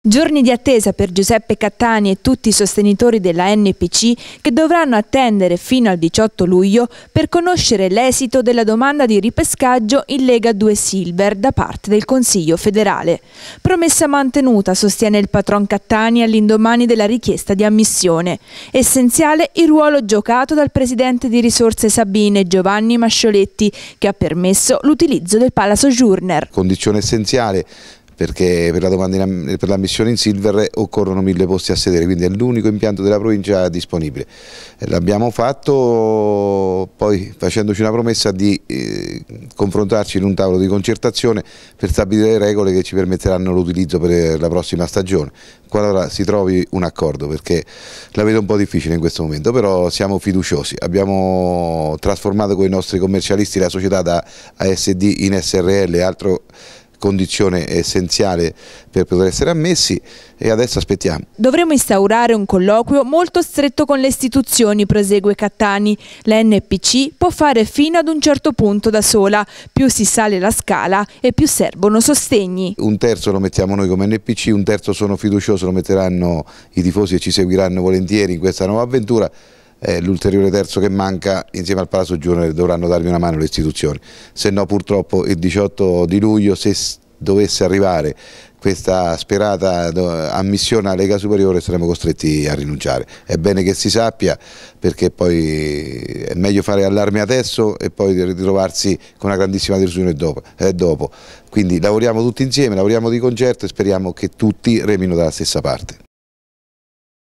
Giorni di attesa per Giuseppe Cattani e tutti i sostenitori della NPC che dovranno attendere fino al 18 luglio per conoscere l'esito della domanda di ripescaggio in Lega 2 Silver da parte del Consiglio federale. Promessa mantenuta, sostiene il patron Cattani all'indomani della richiesta di ammissione. Essenziale il ruolo giocato dal presidente di Risorse Sabine Giovanni Mascioletti che ha permesso l'utilizzo del Palazzo Journer. Condizione essenziale perché per la, domanda in, per missione in Silver occorrono mille posti a sedere, quindi è l'unico impianto della provincia disponibile. L'abbiamo fatto poi facendoci una promessa di eh, confrontarci in un tavolo di concertazione per stabilire le regole che ci permetteranno l'utilizzo per la prossima stagione, qualora si trovi un accordo, perché la vedo un po' difficile in questo momento, però siamo fiduciosi, abbiamo trasformato con i nostri commercialisti la società da ASD in SRL, altro condizione essenziale per poter essere ammessi e adesso aspettiamo. Dovremo instaurare un colloquio molto stretto con le istituzioni, prosegue Cattani. L'NPC può fare fino ad un certo punto da sola, più si sale la scala e più servono sostegni. Un terzo lo mettiamo noi come NPC, un terzo sono fiducioso, lo metteranno i tifosi e ci seguiranno volentieri in questa nuova avventura eh, l'ulteriore terzo che manca insieme al Palazzo Giornale dovranno darmi una mano le istituzioni, se no purtroppo il 18 di luglio se dovesse arrivare questa sperata ammissione alla Lega Superiore saremo costretti a rinunciare. È bene che si sappia perché poi è meglio fare allarme adesso e poi ritrovarsi con una grandissima delusione dopo. Eh, dopo. Quindi lavoriamo tutti insieme, lavoriamo di concerto e speriamo che tutti remino dalla stessa parte.